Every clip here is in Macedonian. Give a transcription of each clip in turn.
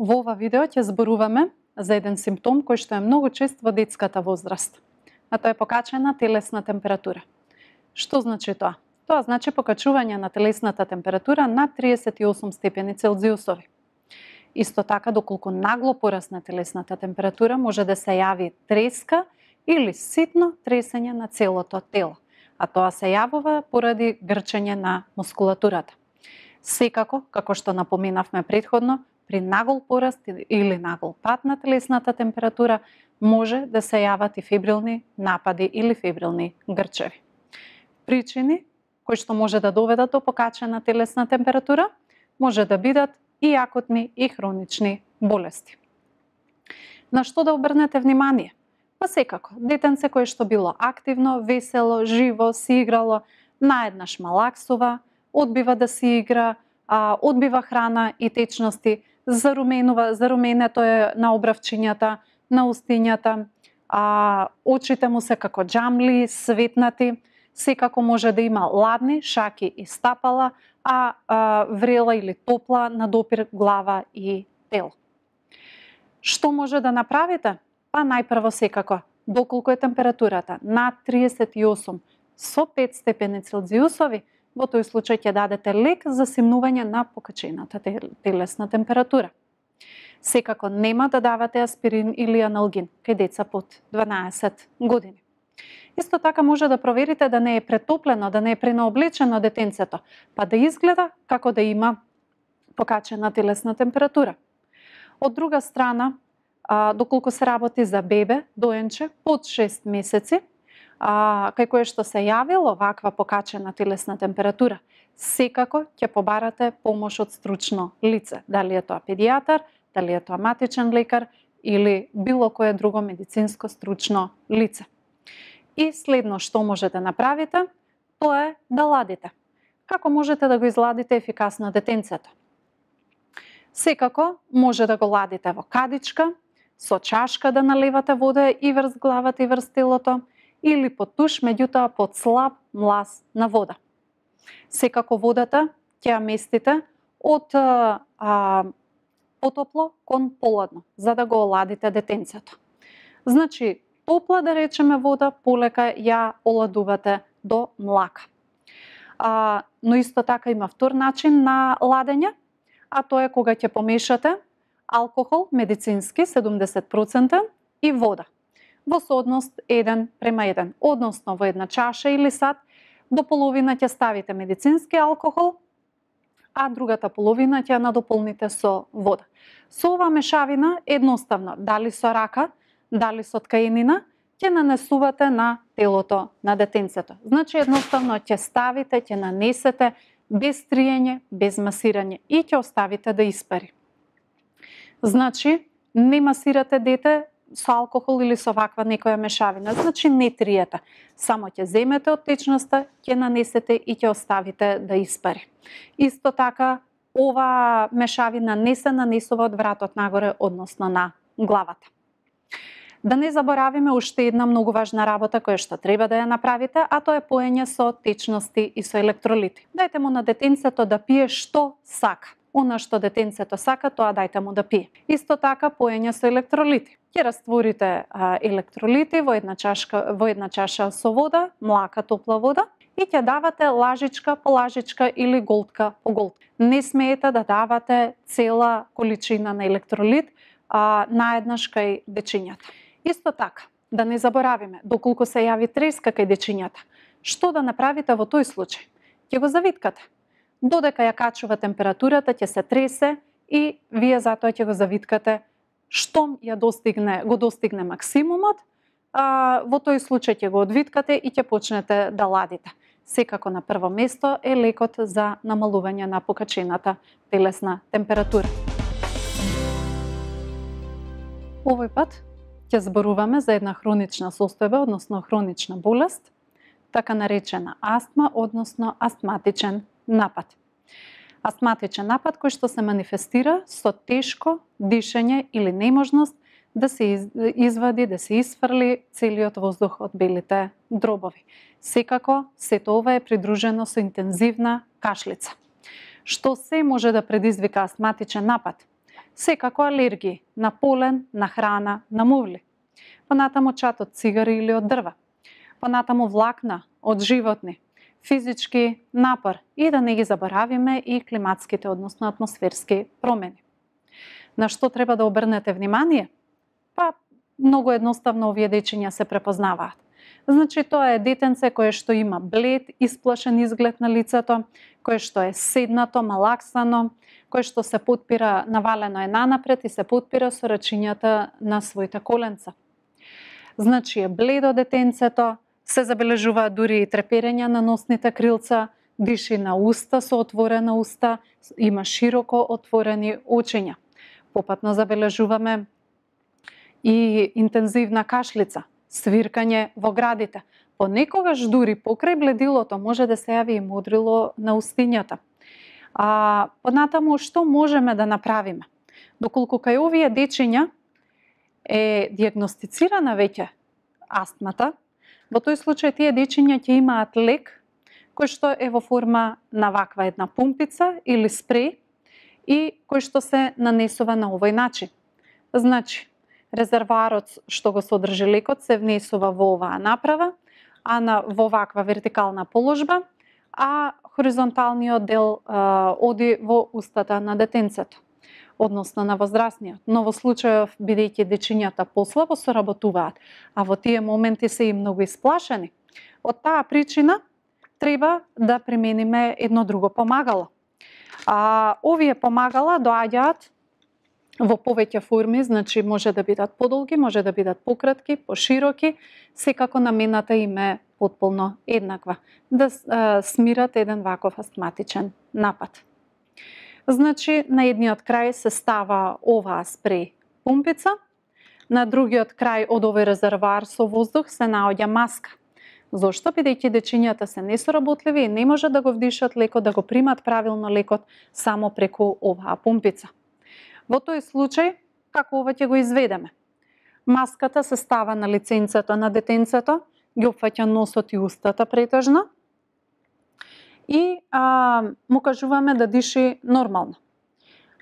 Во ова видео ќе зборуваме за еден симптом кој што е многу чест во детската возраст, а тоа е покачена телесна температура. Што значи тоа? Тоа значи покачување на телесната температура на 38 степени Целзиусови. Исто така, доколку нагло порасна телесната температура, може да се јави треска или ситно тресење на целото тело, а тоа се јавува поради грчење на мускулатурата. Секако, како што напоминавме предходно, при нагол пораст или нагол пат на телесната температура може да се јават и фибрилни напади или фибрилни грчеви. Причини кои што може да доведат до покачена телесна температура може да бидат и акутни и хронични болести. На што да обрнете внимание? Па секако, детенце кое што било активно, весело, живо, си играло, наеднаш малаксува, одбива да си игра, одбива храна и течности, заруменува, заруменето е на обравчињата, на устињата, а очите му се како джамли, светнати, секако може да има ладни шаки и стапала, а, а врела или топла на допир глава и тел. Што може да направите? Па најпрво секако, доколку е температурата над 38 со 5 степени Целзиусови, Во тој случај ќе дадете лек за симнување на покачената телесна температура. Секако нема да давате аспирин или аналгин кај деца под 12 години. Исто така може да проверите да не е претоплено, да не е пренаобличено детенцето, па да изгледа како да има покачена телесна температура. Од друга страна, доколку се работи за бебе, доенче, под 6 месеци, а, кај кое што се јавило оваква покачена телесна температура, секако ќе побарате помош од стручно лице, дали е тоа педијатар, дали е тоа матичен лекар или било кое друго медицинско стручно лице. И следно што можете да направите, тоа е да ладите. Како можете да го изладите ефикасно детенцето? Секако може да го ладите во кадичка, со чашка да наливате вода и врз главата и врз телото, или под туш, меѓутоа под слаб млаз на вода. Секако водата ќе ја местите од а, потопло кон поладно, за да го оладите детенцето. Значи, топла, да речеме, вода, полека ја оладувате до млака. А, но исто така има втор начин на ладење, а тоа е кога ќе помешате алкохол, медицински 70% и вода, во соодност 1 према 1, односно во една чаша или сат до половина ќе ставите медицински алкохол, а другата половина ќе надополните со вода. Со ова мешавина едноставно, дали со рака, дали со ткаенина, ќе нанесувате на телото на детенцето. Значи едноставно ќе ставите, ќе нанесете без триење, без масирање и ќе оставите да испари. Значи, не масирате дете со алкохол или со ваква некоја мешавина. Значи не тријата. Само ќе земете од течноста, ќе нанесете и ќе оставите да испари. Исто така, ова мешавина не се нанесува од вратот нагоре, односно на главата. Да не заборавиме уште една многу важна работа која што треба да ја направите, а тоа е поење со течности и со електролити. Дајте му на детенцето да пие што сака она што детенцето сака, тоа дајте му да пие. Исто така поење со електролити. Ќе растворите електролити во една чашка во една чаша со вода, млака топла вода и ќе давате лажичка по лажичка или голтка по голтка. Не смеете да давате цела количина на електролит а, наеднаш кај дечињата. Исто така, да не заборавиме, доколку се јави треска кај дечињата, што да направите во тој случај? Ќе го завиткате додека ја качува температурата, ќе се тресе и вие затоа ќе го завиткате штом ја достигне, го достигне максимумот, а, во тој случај ќе го одвиткате и ќе почнете да ладите. Секако на прво место е лекот за намалување на покачената телесна температура. Овој пат ќе зборуваме за една хронична состојба, односно хронична болест, така наречена астма, односно астматичен напад. Астматичен напад кој што се манифестира со тешко дишење или неможност да се извади, да се исфрли целиот воздух од белите дробови. Секако, сето ова е придружено со интензивна кашлица. Што се може да предизвика астматичен напад? Секако алергии на полен, на храна, на мувли. Понатаму чат од цигари или од дрва. Понатаму влакна од животни, физички напор и да не ги заборавиме и климатските, односно атмосферски промени. На што треба да обрнете внимание? Па, многу едноставно овие дечиња се препознаваат. Значи, тоа е детенце кое што има блед, исплашен изглед на лицето, кое што е седнато, малаксано, кое што се подпира, навалено е нанапред и се подпира со рачињата на своите коленца. Значи, е бледо детенцето, се забележува дури и треперење на носните крилца, диши на уста со отворена уста, има широко отворени очиња. Попатно забележуваме и интензивна кашлица, свиркање во градите. Понекогаш дури покрај бледилото може да се јави и модрило на устињата. А понатаму што можеме да направиме? Доколку кај овие дечиња е диагностицирана веќе астмата, Во тој случај тие дечиња ќе имаат лек кој што е во форма на ваква една пумпица или спреј и кој што се нанесува на овој начин. Значи, резерварот што го содржи лекот се внесува во оваа направа, а на во ваква вертикална положба, а хоризонталниот дел а, оди во устата на детенцето односно на возрастниот. Но во случајов, бидејќи дечињата послабо соработуваат, а во тие моменти се и многу исплашени, од таа причина треба да примениме едно друго помагало. А, овие помагала доаѓаат во повеќе форми, значи може да бидат подолги, може да бидат пократки, пошироки, секако намената им е потполно еднаква, да смират еден ваков астматичен напад. Значи, на едниот крај се става оваа спреј пумпица, на другиот крај од овој резервоар со воздух се наоѓа маска. Зошто? Бидејќи дечињата се несоработливи и не може да го вдишат лекот, да го примат правилно лекот само преку оваа пумпица. Во тој случај, како ова ќе го изведеме? Маската се става на лиценцето на детенцето, ги опфаќа носот и устата претежно, и а, му кажуваме да диши нормално.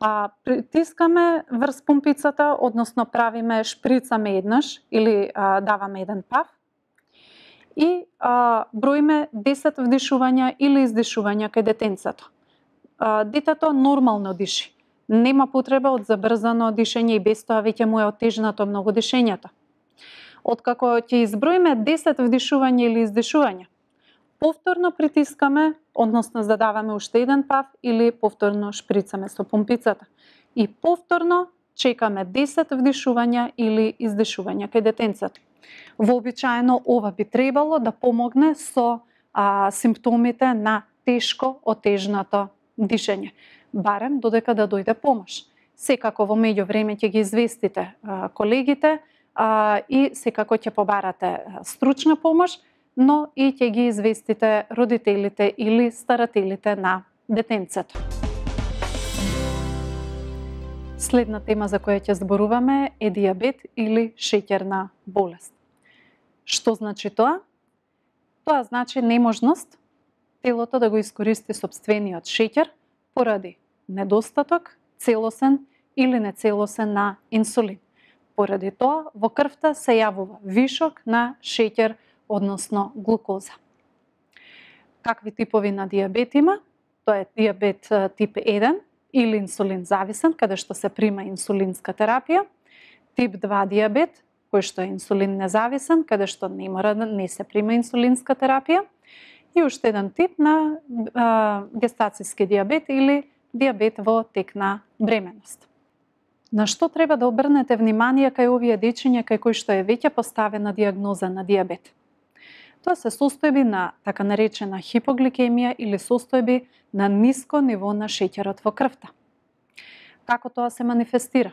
А, притискаме врз пумпицата, односно правиме шприцаме еднаш или а, даваме еден пав и а, броиме 10 вдишувања или издишувања кај детенцето. А, детето нормално диши. Нема потреба од забрзано дишење и без тоа веќе му е отежнато многу дишењето. Откако ќе изброиме 10 вдишувања или издишувања, повторно притискаме, односно задаваме уште еден пав или повторно шприцаме со помпицата. И повторно чекаме 10 вдишувања или издишувања кај детенцата. Вообичаено ова би требало да помогне со а, симптомите на тешко отежнато дишење, барем додека да дојде помош. Секако во меѓувреме ќе ги известите а, колегите а, и секако ќе побарате стручна помош, но и ќе ги известите родителите или старателите на детенцето. Следна тема за која ќе зборуваме е диабет или шеќерна болест. Што значи тоа? Тоа значи неможност телото да го искористи собствениот шеќер поради недостаток, целосен или нецелосен на инсулин. Поради тоа, во крвта се јавува вишок на шеќер односно глукоза. Какви типови на диабет има? Тоа е диабет тип 1 или инсулин зависен, каде што се прима инсулинска терапија, тип 2 диабет, кој што е инсулин независен, каде што не мора не се прима инсулинска терапија, и уште еден тип на а, гестацијски диабет или диабет во тек на бременост. На што треба да обрнете внимание кај овие дечиња кај кои што е веќе поставена диагноза на диабет? Тоа се состојби на така наречена хипогликемија или состојби на ниско ниво на шеќерот во крвта. Како тоа се манифестира?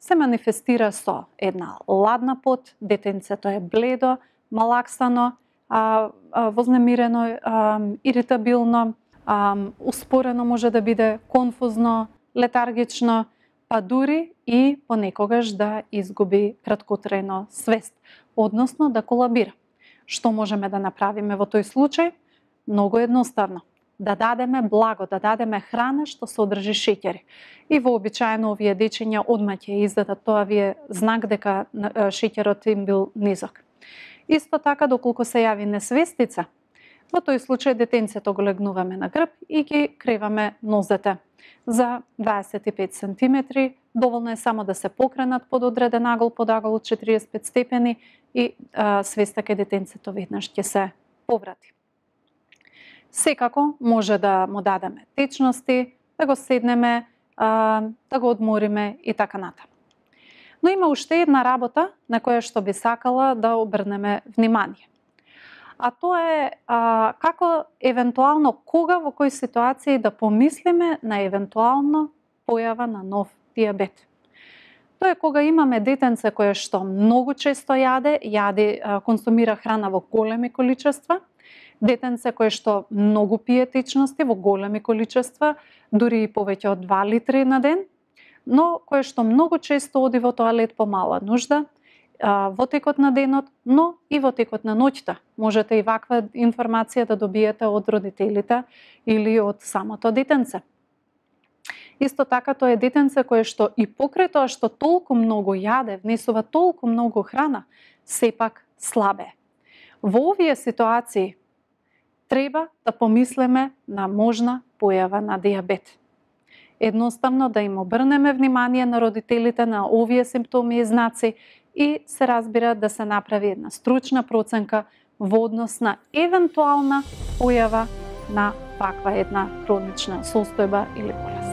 Се манифестира со една ладна пот, детенцето е бледо, малаксано, а, а, вознемирено, а, иритабилно, а, успорено може да биде, конфузно, летаргично, па дури и понекогаш да изгуби краткотрено свест, односно да колабира. Што можеме да направиме во тој случај? Многу едноставно. Да дадеме благо, да дадеме храна што содржи шеќери. И вообичаено овие дечиња одма ќе издадат тоа вие знак дека шеќерот им бил низок. Исто така, доколку се јави несвестица, Во тој случај детенцето го легнуваме на грб и ги креваме нозете. За 25 см доволно е само да се покренат под одреден агол, под агол од 45 степени и а, свеста ке детенцето веднаш ќе се поврати. Секако може да му дадеме течности, да го седнеме, а, да го одмориме и така натаму. Но има уште една работа на која што би сакала да обрнеме внимание а тоа е а, како евентуално кога во кои ситуации да помислиме на евентуално појава на нов диабет. Тоа е кога имаме детенце кое што многу често јаде, јаде, консумира храна во големи количества, детенце кое што многу пие течности во големи количества, дури и повеќе од 2 литри на ден, но кое што многу често оди во тоалет по мала нужда, а, во текот на денот, но и во текот на ноќта. Можете и ваква информација да добиете од родителите или од самото детенце. Исто така тоа е детенце кое што и покрај тоа што толку многу јаде, внесува толку многу храна, сепак слабе. Во овие ситуации треба да помислеме на можна појава на диабет. Едноставно да им обрнеме внимание на родителите на овие симптоми и знаци и се разбира да се направи една стручна проценка во однос на евентуална појава на ваква една хронична состојба или болест.